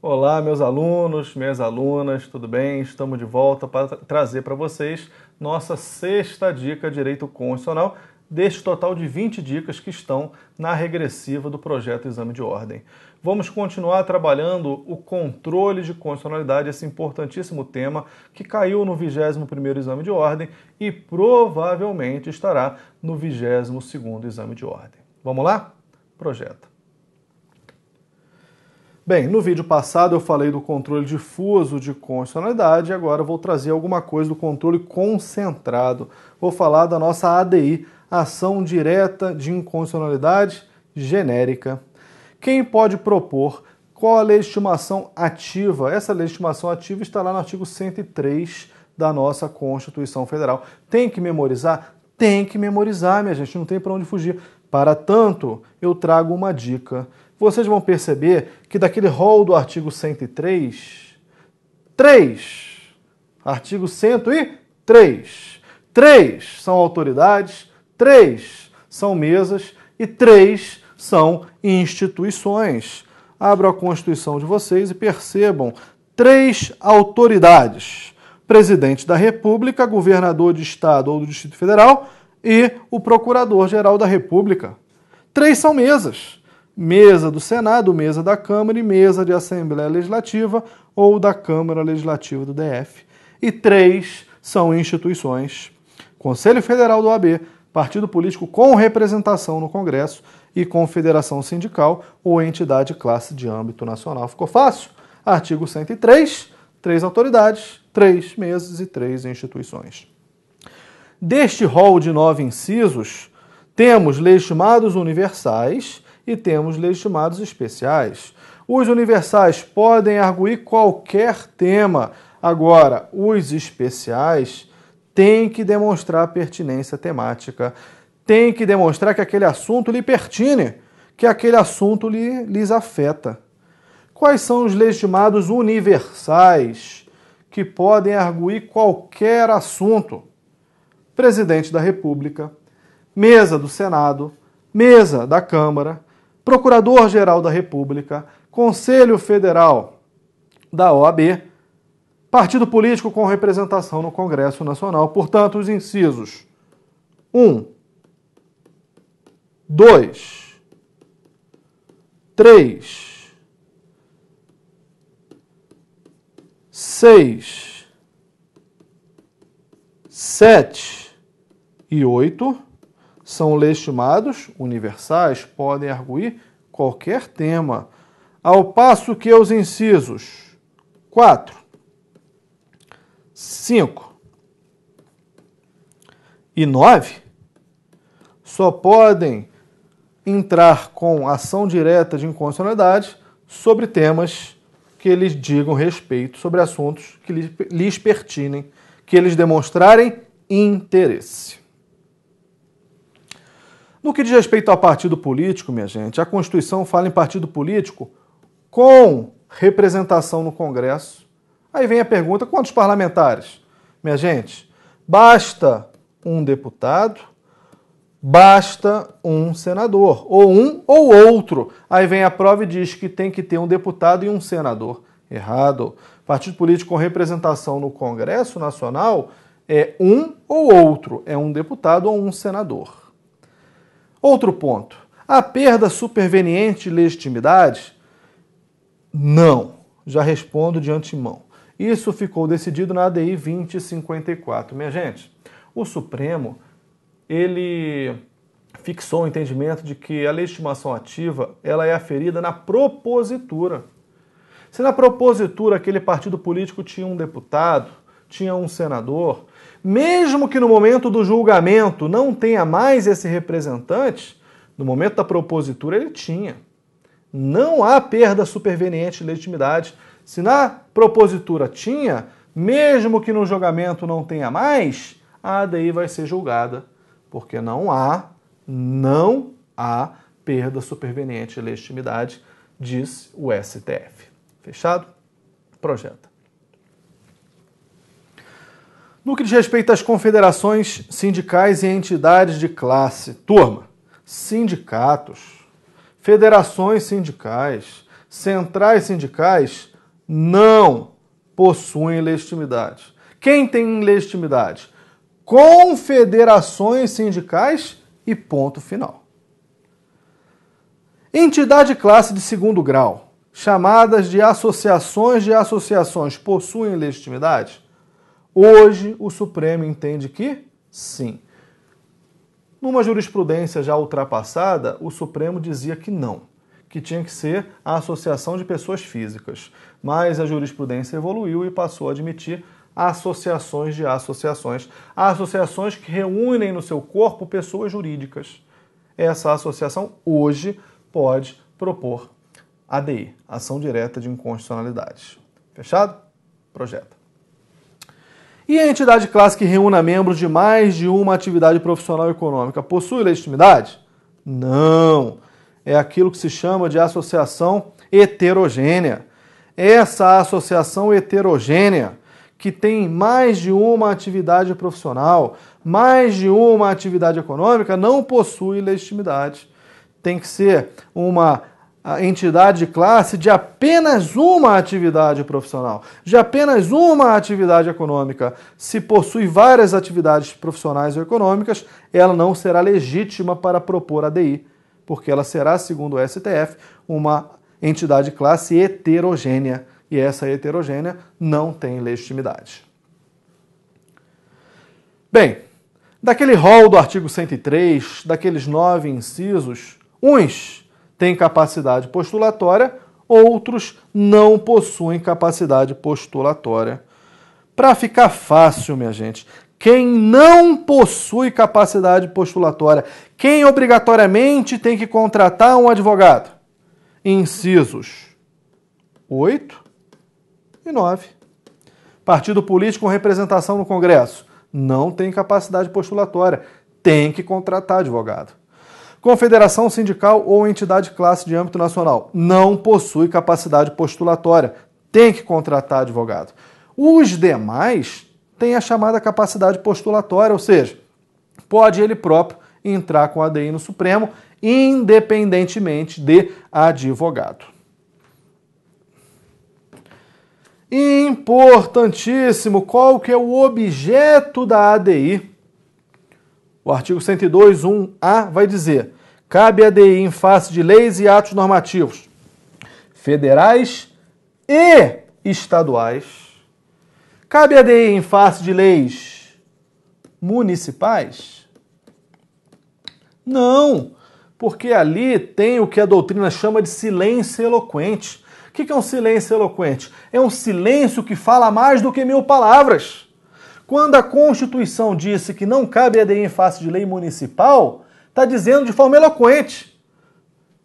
Olá, meus alunos, minhas alunas, tudo bem? Estamos de volta para trazer para vocês nossa sexta dica de direito constitucional deste total de 20 dicas que estão na regressiva do projeto Exame de Ordem. Vamos continuar trabalhando o controle de constitucionalidade, esse importantíssimo tema que caiu no 21º Exame de Ordem e provavelmente estará no 22º Exame de Ordem. Vamos lá? Projeto. Bem, no vídeo passado eu falei do controle difuso de constitucionalidade e agora vou trazer alguma coisa do controle concentrado. Vou falar da nossa ADI, ação direta de incondicionalidade genérica. Quem pode propor qual a legitimação ativa? Essa legitimação ativa está lá no artigo 103 da nossa Constituição Federal. Tem que memorizar? Tem que memorizar, minha gente, não tem para onde fugir. Para tanto, eu trago uma dica. Vocês vão perceber que daquele rol do artigo 103, 3, artigo 103, 3 são autoridades três são mesas e três são instituições. abra a Constituição de vocês e percebam três autoridades: presidente da República, governador de estado ou do Distrito Federal e o procurador-geral da República. Três são mesas: mesa do Senado, mesa da Câmara e mesa de Assembleia Legislativa ou da Câmara Legislativa do DF. E três são instituições: Conselho Federal do OAB, partido político com representação no Congresso e confederação sindical ou entidade classe de âmbito nacional. Ficou fácil? Artigo 103, três autoridades, três meses e três instituições. Deste rol de nove incisos, temos legitimados universais e temos legitimados especiais. Os universais podem arguir qualquer tema. Agora, os especiais tem que demonstrar pertinência temática, tem que demonstrar que aquele assunto lhe pertine, que aquele assunto lhe, lhes afeta. Quais são os legitimados universais que podem arguir qualquer assunto? Presidente da República, mesa do Senado, mesa da Câmara, Procurador-Geral da República, Conselho Federal da OAB, Partido político com representação no Congresso Nacional. Portanto, os incisos 1, 2, 3, 6, 7 e 8 são legitimados, universais, podem arguir qualquer tema, ao passo que os incisos 4, 5 e 9 só podem entrar com ação direta de inconstitucionalidade sobre temas que eles digam respeito, sobre assuntos que lhes, pertinem, que eles demonstrarem interesse. No que diz respeito ao partido político, minha gente, a Constituição fala em partido político com representação no Congresso Aí vem a pergunta: quantos parlamentares? Minha gente, basta um deputado, basta um senador, ou um ou outro. Aí vem a prova e diz que tem que ter um deputado e um senador. Errado. Partido político com representação no Congresso Nacional é um ou outro, é um deputado ou um senador. Outro ponto. A perda superveniente de legitimidade? Não. Já respondo de antemão. Isso ficou decidido na ADI 2054. Minha gente, o Supremo ele fixou o entendimento de que a legitimação ativa ela é aferida na propositura. Se na propositura aquele partido político tinha um deputado, tinha um senador, mesmo que no momento do julgamento não tenha mais esse representante, no momento da propositura ele tinha. Não há perda superveniente de legitimidade se na propositura tinha, mesmo que no julgamento não tenha mais, a ADI vai ser julgada, porque não há, não há perda superveniente de legitimidade, diz o STF. Fechado? projeto. No que diz respeito às confederações sindicais e entidades de classe, turma, sindicatos, federações sindicais, centrais sindicais não possuem legitimidade. Quem tem legitimidade? Confederações sindicais e ponto final. Entidade classe de segundo grau, chamadas de associações de associações, possuem legitimidade? Hoje o Supremo entende que sim. Numa jurisprudência já ultrapassada, o Supremo dizia que não que tinha que ser a associação de pessoas físicas. Mas a jurisprudência evoluiu e passou a admitir associações de associações, associações que reúnem no seu corpo pessoas jurídicas. Essa associação hoje pode propor ADI, ação direta de inconstitucionalidade. Fechado? Projeto. E a entidade classe que reúna membros de mais de uma atividade profissional econômica possui legitimidade? Não é aquilo que se chama de associação heterogênea. Essa associação heterogênea, que tem mais de uma atividade profissional, mais de uma atividade econômica, não possui legitimidade. Tem que ser uma entidade de classe de apenas uma atividade profissional, de apenas uma atividade econômica. Se possui várias atividades profissionais ou econômicas, ela não será legítima para propor ADI porque ela será, segundo o STF, uma entidade classe heterogênea, e essa heterogênea não tem legitimidade. Bem, daquele rol do artigo 103, daqueles nove incisos, uns têm capacidade postulatória, outros não possuem capacidade postulatória. Para ficar fácil, minha gente, quem não possui capacidade postulatória, quem obrigatoriamente tem que contratar um advogado. Incisos 8 e 9. Partido político com representação no Congresso não tem capacidade postulatória, tem que contratar advogado. Confederação sindical ou entidade classe de âmbito nacional não possui capacidade postulatória, tem que contratar advogado. Os demais tem a chamada capacidade postulatória, ou seja, pode ele próprio entrar com a ADI no Supremo, independentemente de advogado. Importantíssimo, qual que é o objeto da ADI? O artigo 102.1a vai dizer: cabe ADI em face de leis e atos normativos federais e estaduais Cabe a DI em face de leis municipais? Não, porque ali tem o que a doutrina chama de silêncio eloquente. O que é um silêncio eloquente? É um silêncio que fala mais do que mil palavras. Quando a Constituição disse que não cabe ADI em face de lei municipal, está dizendo de forma eloquente: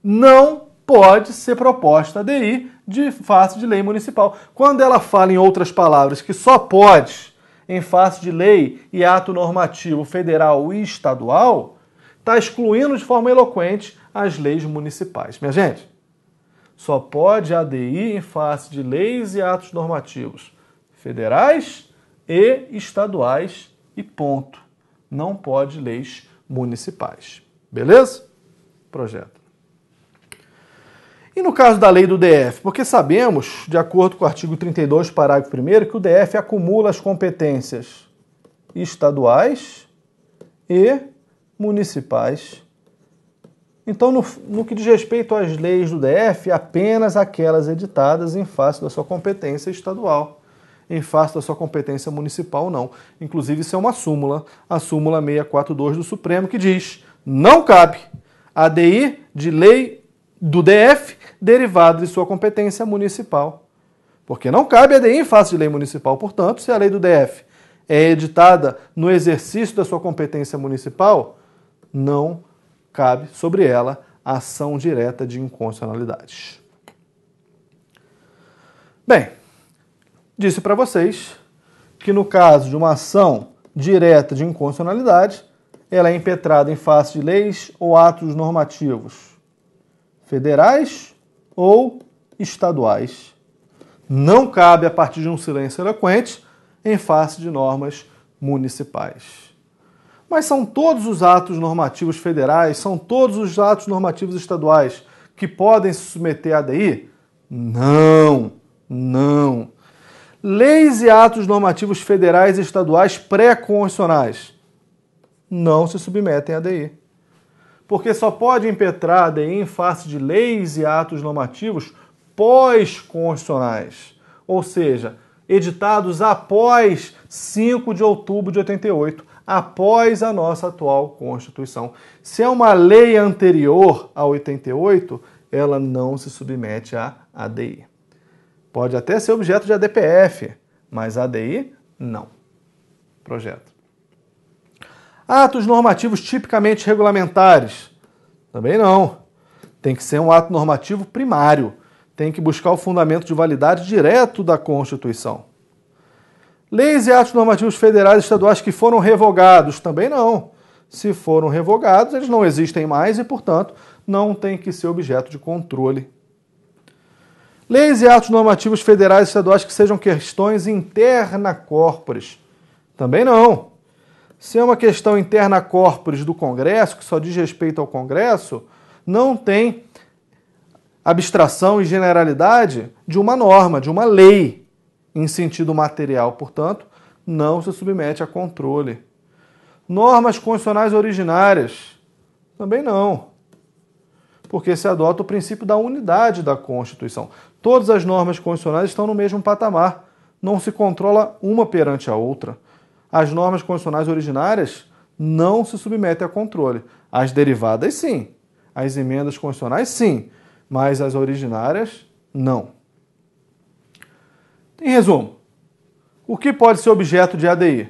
não pode ser proposta ADI DI de face de lei municipal. Quando ela fala, em outras palavras, que só pode em face de lei e ato normativo federal e estadual, está excluindo de forma eloquente as leis municipais. Minha gente, só pode ADI em face de leis e atos normativos federais e estaduais e ponto. Não pode leis municipais. Beleza? Projeto. E no caso da lei do DF? Porque sabemos, de acordo com o artigo 32, parágrafo 1, que o DF acumula as competências estaduais e municipais. Então, no, no, que diz respeito às leis do DF, apenas aquelas editadas em face da sua competência estadual, em face da sua competência municipal, não. Inclusive, isso é uma súmula, a súmula 642 do Supremo, que diz: não cabe ADI de lei do DF derivado de sua competência municipal. Porque não cabe a DI em face de lei municipal. Portanto, se a lei do DF é editada no exercício da sua competência municipal, não cabe sobre ela ação direta de inconstitucionalidade. Bem, disse para vocês que no caso de uma ação direta de inconstitucionalidade, ela é impetrada em face de leis ou atos normativos federais ou estaduais. Não cabe, a partir de um silêncio eloquente, em face de normas municipais. Mas são todos os atos normativos federais, são todos os atos normativos estaduais que podem se submeter à ADI Não, não. Leis e atos normativos federais e estaduais pré-constitucionais não se submetem à ADI porque só pode a e em face de leis e atos normativos pós-constitucionais, ou seja, editados após 5 de outubro de 88, após a nossa atual Constituição. Se é uma lei anterior a 88, ela não se submete à ADI. Pode até ser objeto de ADPF, mas ADI não. Projeto atos normativos tipicamente regulamentares. Também não. Tem que ser um ato normativo primário. Tem que buscar o fundamento de validade direto da Constituição. Leis e atos normativos federais e estaduais que foram revogados. Também não. Se foram revogados, eles não existem mais e, portanto, não têm que ser objeto de controle. Leis e atos normativos federais e estaduais que sejam questões interna corporis. Também não se é uma questão interna corporis do Congresso, que só diz respeito ao Congresso, não tem abstração e generalidade de uma norma, de uma lei em sentido material, portanto, não se submete a controle. Normas constitucionais originárias também não, porque se adota o princípio da unidade da Constituição. Todas as normas constitucionais estão no mesmo patamar, não se controla uma perante a outra as normas constitucionais originárias não se submetem a controle. As derivadas, sim. As emendas constitucionais, sim. Mas as originárias, não. Em resumo, o que pode ser objeto de ADI?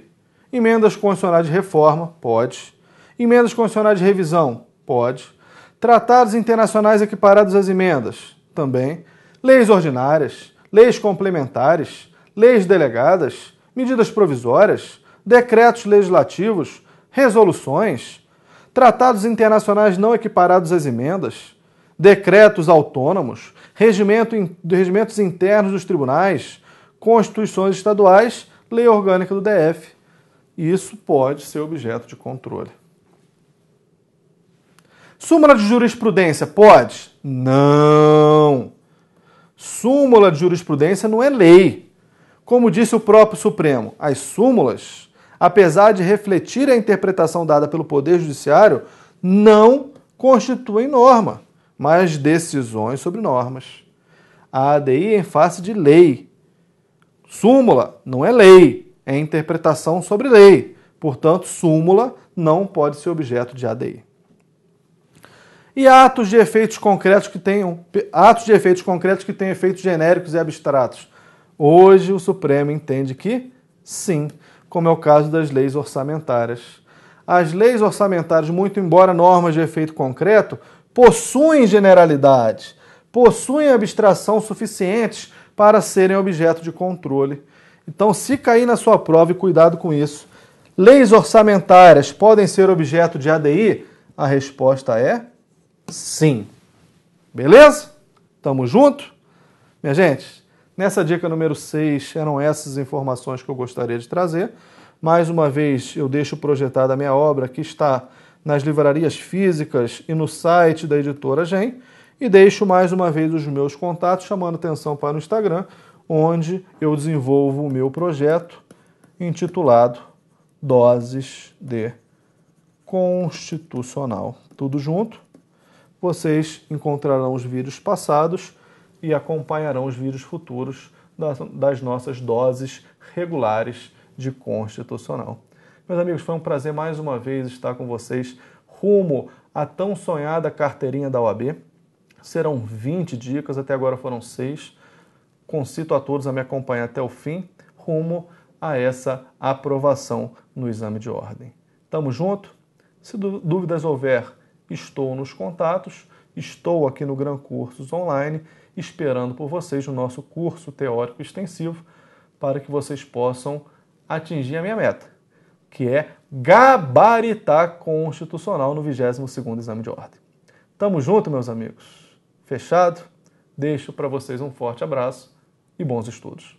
Emendas constitucionais de reforma? Pode. Emendas constitucionais de revisão? Pode. Tratados internacionais equiparados às emendas? Também. Leis ordinárias, leis complementares, leis delegadas, medidas provisórias, decretos legislativos, resoluções, tratados internacionais não equiparados às emendas, decretos autônomos, regimento, regimentos internos dos tribunais, constituições estaduais, lei orgânica do DF. Isso pode ser objeto de controle. Súmula de jurisprudência pode? Não. Súmula de jurisprudência não é lei. Como disse o próprio Supremo, as súmulas apesar de refletir a interpretação dada pelo Poder Judiciário, não constituem norma, mas decisões sobre normas. A ADI é em face de lei. Súmula não é lei, é interpretação sobre lei. Portanto, súmula não pode ser objeto de ADI. E atos de efeitos concretos que tenham atos de efeitos concretos que tenham efeitos genéricos e abstratos. Hoje o Supremo entende que sim como é o caso das leis orçamentárias. As leis orçamentárias, muito embora normas de efeito concreto, possuem generalidade, possuem abstração suficientes para serem objeto de controle. Então, se cair na sua prova, e cuidado com isso, leis orçamentárias podem ser objeto de ADI? A resposta é sim. Beleza? Tamo junto? Minha gente, Nessa dica número 6, eram essas informações que eu gostaria de trazer. Mais uma vez, eu deixo projetada a minha obra, que está nas livrarias físicas e no site da editora GEM. E deixo mais uma vez os meus contatos, chamando atenção para o Instagram, onde eu desenvolvo o meu projeto intitulado Doses de Constitucional. Tudo junto. Vocês encontrarão os vídeos passados e acompanharão os vírus futuros das nossas doses regulares de constitucional. Meus amigos, foi um prazer mais uma vez estar com vocês rumo à tão sonhada carteirinha da OAB. Serão 20 dicas, até agora foram 6. Concito a todos a me acompanhar até o fim, rumo a essa aprovação no exame de ordem. Tamo junto? Se dúvidas houver, estou nos contatos, estou aqui no Gran Cursos Online esperando por vocês no nosso curso teórico extensivo para que vocês possam atingir a minha meta, que é gabaritar constitucional no 22 segundo exame de ordem. Tamo junto, meus amigos. Fechado? Deixo para vocês um forte abraço e bons estudos.